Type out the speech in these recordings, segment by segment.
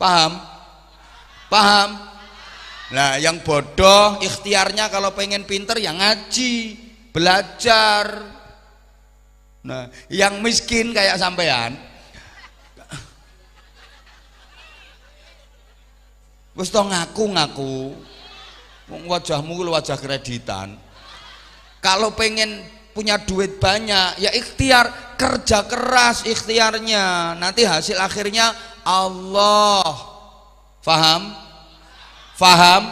Paham? Paham? Nah, yang bodoh ikhtiarnya kalau pengen pinter yang ngaji, belajar. Nah, yang miskin kayak sampean. Wis ngaku-ngaku. wajahmu lu wajah kreditan. Kalau pengen punya duit banyak, ya ikhtiar, kerja keras ikhtiarnya. Nanti hasil akhirnya Allah faham faham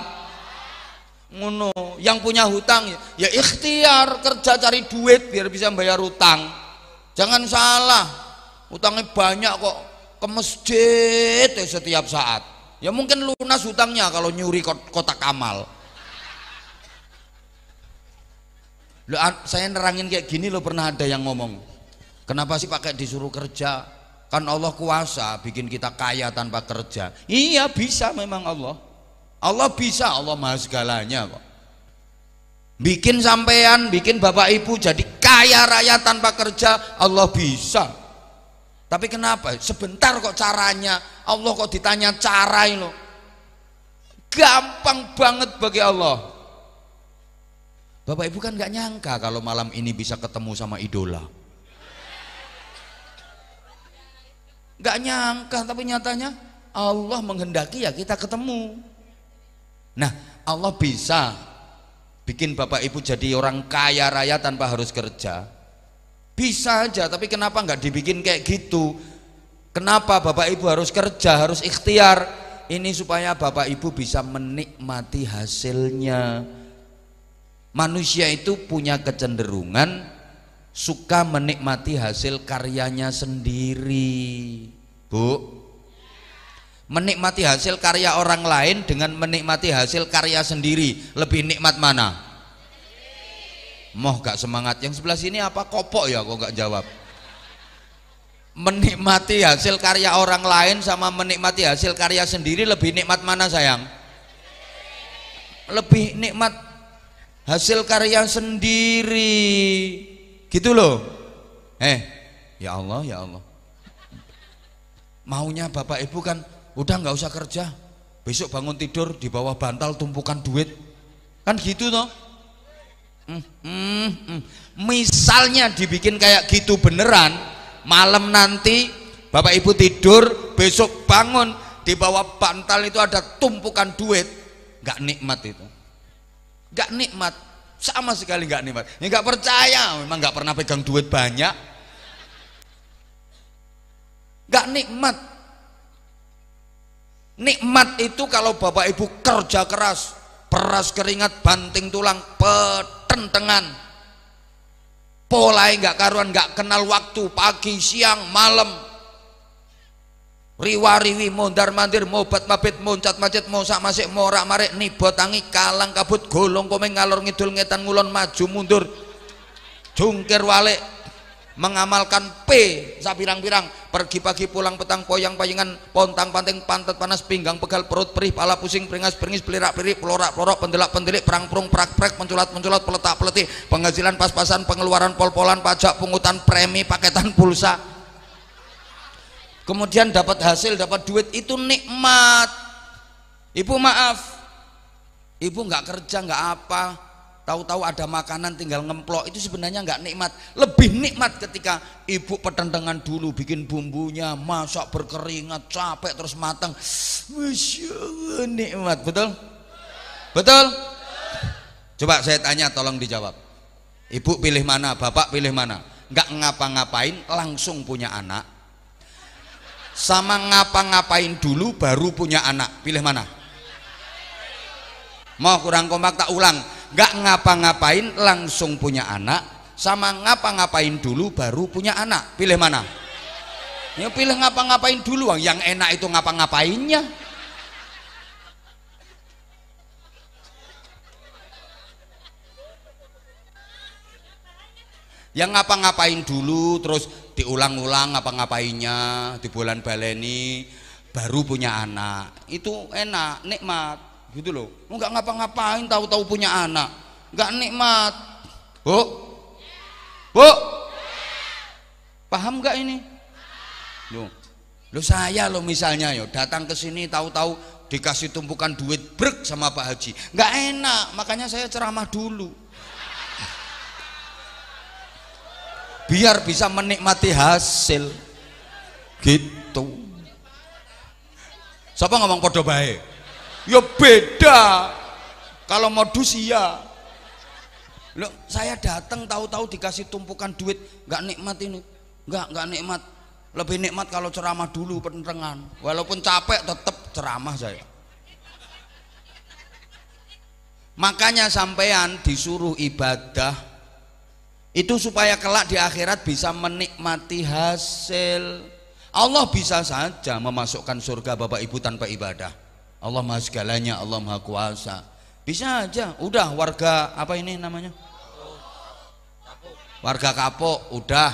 ngono yang punya hutang ya ikhtiar kerja cari duit biar bisa bayar hutang jangan salah hutangnya banyak kok ke masjid ya setiap saat ya mungkin lunas hutangnya kalau nyuri kotak kamal. Loh, saya nerangin kayak gini loh pernah ada yang ngomong kenapa sih pakai disuruh kerja Kan Allah kuasa bikin kita kaya tanpa kerja. Iya bisa memang Allah. Allah bisa, Allah maha segalanya kok. Bikin sampean, bikin bapak ibu jadi kaya raya tanpa kerja, Allah bisa. Tapi kenapa? Sebentar kok caranya. Allah kok ditanya cara ini Gampang banget bagi Allah. Bapak Ibu kan nggak nyangka kalau malam ini bisa ketemu sama idola. Gak nyangka tapi nyatanya Allah menghendaki ya kita ketemu. Nah, Allah bisa bikin Bapak Ibu jadi orang kaya raya tanpa harus kerja. Bisa aja, tapi kenapa nggak dibikin kayak gitu? Kenapa Bapak Ibu harus kerja, harus ikhtiar? Ini supaya Bapak Ibu bisa menikmati hasilnya. Manusia itu punya kecenderungan suka menikmati hasil karyanya sendiri Bu menikmati hasil karya orang lain dengan menikmati hasil karya sendiri lebih nikmat mana moh gak semangat yang sebelah sini apa kopok ya kok gak jawab menikmati hasil karya orang lain sama menikmati hasil karya sendiri lebih nikmat mana sayang lebih nikmat hasil karya sendiri Gitu loh. Eh, ya Allah, ya Allah. Maunya Bapak Ibu kan udah nggak usah kerja. Besok bangun tidur di bawah bantal tumpukan duit. Kan gitu toh. Hmm, hmm, hmm. Misalnya dibikin kayak gitu beneran, malam nanti Bapak Ibu tidur, besok bangun di bawah bantal itu ada tumpukan duit, nggak nikmat itu. Nggak nikmat, sama sekali nggak nikmat nggak percaya memang nggak pernah pegang duit banyak nggak nikmat nikmat itu kalau bapak ibu kerja keras peras keringat banting tulang petentengan polai nggak karuan nggak kenal waktu pagi siang malam riwa-riwi mondar mandir mobat mabit moncat macet mosak masik morak marik nibot tangi kalang kabut golong komeng ngalor ngidul ngetan ngulon maju mundur jungkir walik mengamalkan P sapirang-pirang pergi pagi pulang petang koyang payingan pontang panting pantat panas pinggang pegal perut perih pala pusing peringas peringis pelirak pelirik pelorak pelorok pendelak pendelik perang perung prak prak, menculat menculat peletak peletih penghasilan pas-pasan pengeluaran pol-polan pajak pungutan premi paketan pulsa kemudian dapat hasil dapat duit itu nikmat ibu maaf ibu nggak kerja nggak apa tahu-tahu ada makanan tinggal ngemplok itu sebenarnya nggak nikmat lebih nikmat ketika ibu petentengan dulu bikin bumbunya masak berkeringat capek terus matang Masya Allah, nikmat betul betul coba saya tanya tolong dijawab ibu pilih mana bapak pilih mana nggak ngapa-ngapain langsung punya anak sama ngapa-ngapain dulu baru punya anak pilih mana mau kurang kompak tak ulang nggak ngapa-ngapain langsung punya anak sama ngapa-ngapain dulu baru punya anak pilih mana ya pilih ngapa-ngapain dulu yang enak itu ngapa-ngapainnya yang ngapa-ngapain dulu terus diulang-ulang apa ngapainnya di bulan baleni baru punya anak itu enak nikmat gitu loh nggak ngapa-ngapain tahu-tahu punya anak nggak nikmat bu bu paham nggak ini lo lo saya lo misalnya yo datang ke sini tahu-tahu dikasih tumpukan duit brek sama Pak Haji nggak enak makanya saya ceramah dulu biar bisa menikmati hasil gitu siapa ngomong podo baik ya beda kalau modus iya Loh, saya datang tahu-tahu dikasih tumpukan duit nggak nikmat ini nggak nggak nikmat lebih nikmat kalau ceramah dulu penerangan walaupun capek tetap ceramah saya makanya sampean disuruh ibadah itu supaya kelak di akhirat bisa menikmati hasil Allah bisa saja memasukkan surga Bapak Ibu tanpa ibadah Allah maha segalanya, Allah maha kuasa bisa aja, udah warga apa ini namanya warga kapok, udah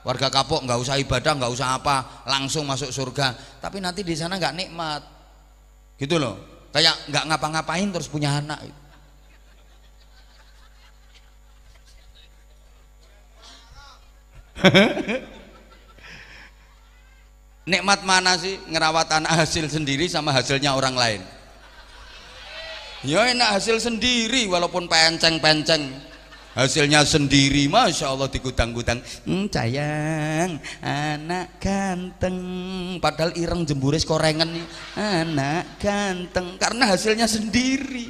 warga kapok nggak usah ibadah, nggak usah apa langsung masuk surga tapi nanti di sana nggak nikmat gitu loh kayak nggak ngapa-ngapain terus punya anak Nikmat mana sih ngerawat anak hasil sendiri sama hasilnya orang lain? Ya enak hasil sendiri walaupun penceng-penceng. Hasilnya sendiri, masya Allah gudang gudang Hmm, sayang, anak ganteng. Padahal ireng jemburis korengan nih, anak ganteng. Karena hasilnya sendiri.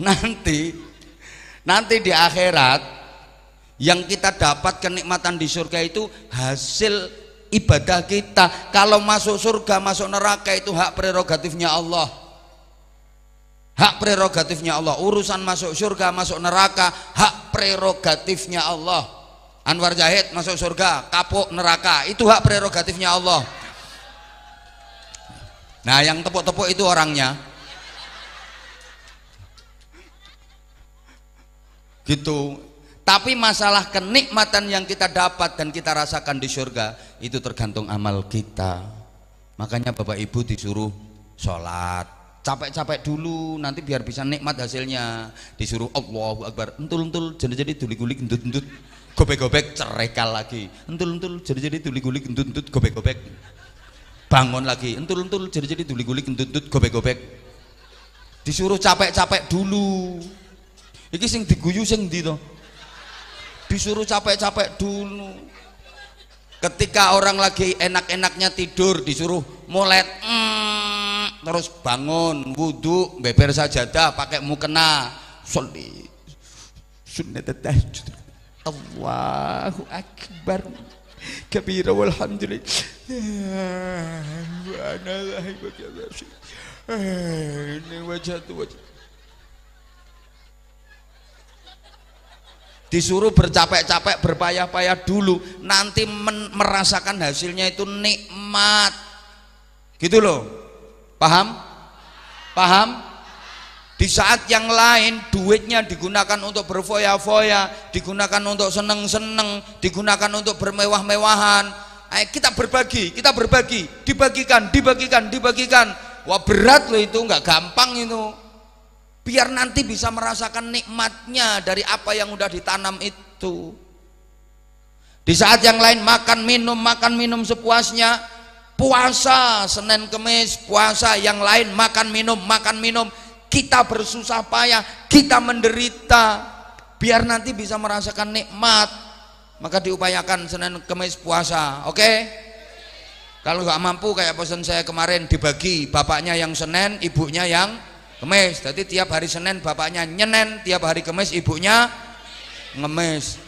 nanti nanti di akhirat yang kita dapat kenikmatan di surga itu hasil ibadah kita kalau masuk surga masuk neraka itu hak prerogatifnya Allah hak prerogatifnya Allah urusan masuk surga masuk neraka hak prerogatifnya Allah Anwar Jahid masuk surga kapok neraka itu hak prerogatifnya Allah nah yang tepuk-tepuk itu orangnya gitu tapi masalah kenikmatan yang kita dapat dan kita rasakan di surga itu tergantung amal kita makanya bapak ibu disuruh sholat capek-capek dulu nanti biar bisa nikmat hasilnya disuruh Allahu Akbar entul-entul jadi-jadi tulik guli entut-entut gobek-gobek cerekal lagi entul-entul jadi-jadi tulik guli entut-entut gobek-gobek bangun lagi entul-entul jadi-jadi tulik guli entut-entut gobek-gobek disuruh capek-capek dulu Iki sing diguyu sing ndi to? Disuruh capek-capek dulu. Ketika orang lagi enak-enaknya tidur disuruh molet mm, terus bangun wudhu beber sajadah pakai mukena soli sunnat tahajud Allahu akbar kabira walhamdulillah wa ana lahi wa kabir ini wajah tu wajah disuruh bercapek-capek berpayah-payah dulu nanti merasakan hasilnya itu nikmat gitu loh paham paham di saat yang lain duitnya digunakan untuk berfoya-foya digunakan untuk seneng-seneng digunakan untuk bermewah-mewahan ayo eh, kita berbagi kita berbagi dibagikan dibagikan dibagikan wah berat loh itu nggak gampang itu biar nanti bisa merasakan nikmatnya dari apa yang sudah ditanam itu di saat yang lain makan minum makan minum sepuasnya puasa Senin Kemis puasa yang lain makan minum makan minum kita bersusah payah kita menderita biar nanti bisa merasakan nikmat maka diupayakan Senin Kemis puasa oke okay? kalau nggak mampu kayak pesan saya kemarin dibagi bapaknya yang Senin ibunya yang kemis jadi tiap hari Senin bapaknya nyenen tiap hari kemis ibunya ngemis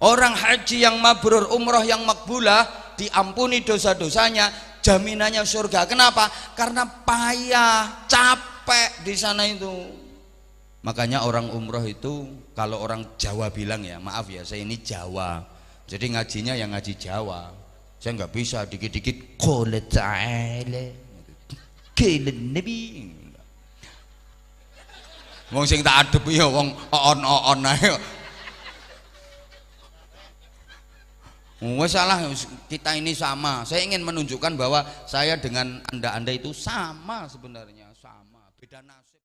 Orang haji yang mabrur, umroh yang makbulah diampuni dosa-dosanya, jaminannya surga. Kenapa? Karena payah, capek di sana itu. Makanya orang umroh itu kalau orang Jawa bilang ya, maaf ya, saya ini Jawa. Jadi ngajinya yang ngaji Jawa. Saya nggak bisa dikit-dikit qala ta'ala nabi. Wong sing tak adep ya wong on-on ae. Wes salah kita ini sama. Saya ingin menunjukkan bahwa saya dengan Anda-anda itu sama sebenarnya, sama. Beda nas